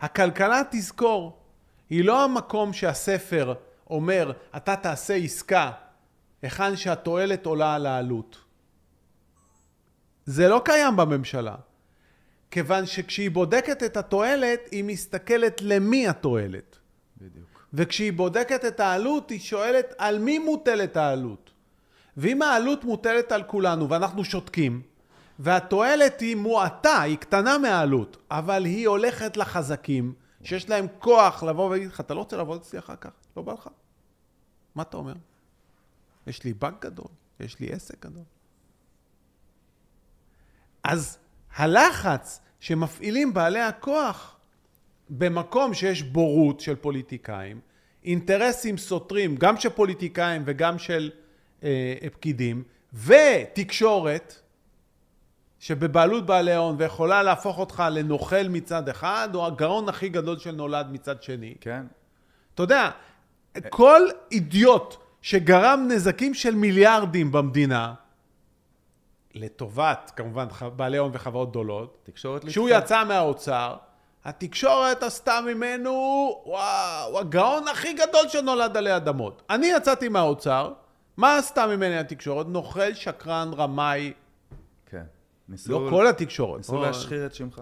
הכלכלה תזכור, היא לא המקום שהספר אומר, אתה תעשה עסקה היכן שהתועלת עולה על העלות. זה לא קיים בממשלה, כיוון שכשהיא בודקת את התועלת, היא מסתכלת למי התועלת. בדיוק. וכשהיא בודקת את העלות, היא שואלת על מי מוטלת העלות. ואם העלות מוטלת על כולנו ואנחנו שותקים, והתועלת היא מועטה, היא קטנה מהעלות, אבל היא הולכת לחזקים, שיש להם כוח לבוא ולהגיד לך, אתה לא רוצה לעבוד אצלי אחר כך, לא בא לך. מה אתה אומר? יש לי בנק גדול, יש לי עסק גדול. אז הלחץ שמפעילים בעלי הכוח במקום שיש בורות של פוליטיקאים, אינטרסים סותרים, גם של פוליטיקאים וגם של אה, פקידים, ותקשורת, שבבעלות בעלי ההון ויכולה להפוך אותך לנוכל מצד אחד, או הגאון הכי גדול של נולד מצד שני. כן. אתה יודע, כל אידיוט שגרם נזקים של מיליארדים במדינה, לטובת, כמובן, בעלי הון וחברות גדולות, תקשורת שהוא יצא מהאוצר, התקשורת עשתה ממנו, וואו, הגאון הכי גדול שנולד עלי אדמות. אני יצאתי מהאוצר, מה עשתה ממני התקשורת? נוכל, שקרן, רמאי, ניסו... לא כל התקשורת. ניסו להשחיר את שמך.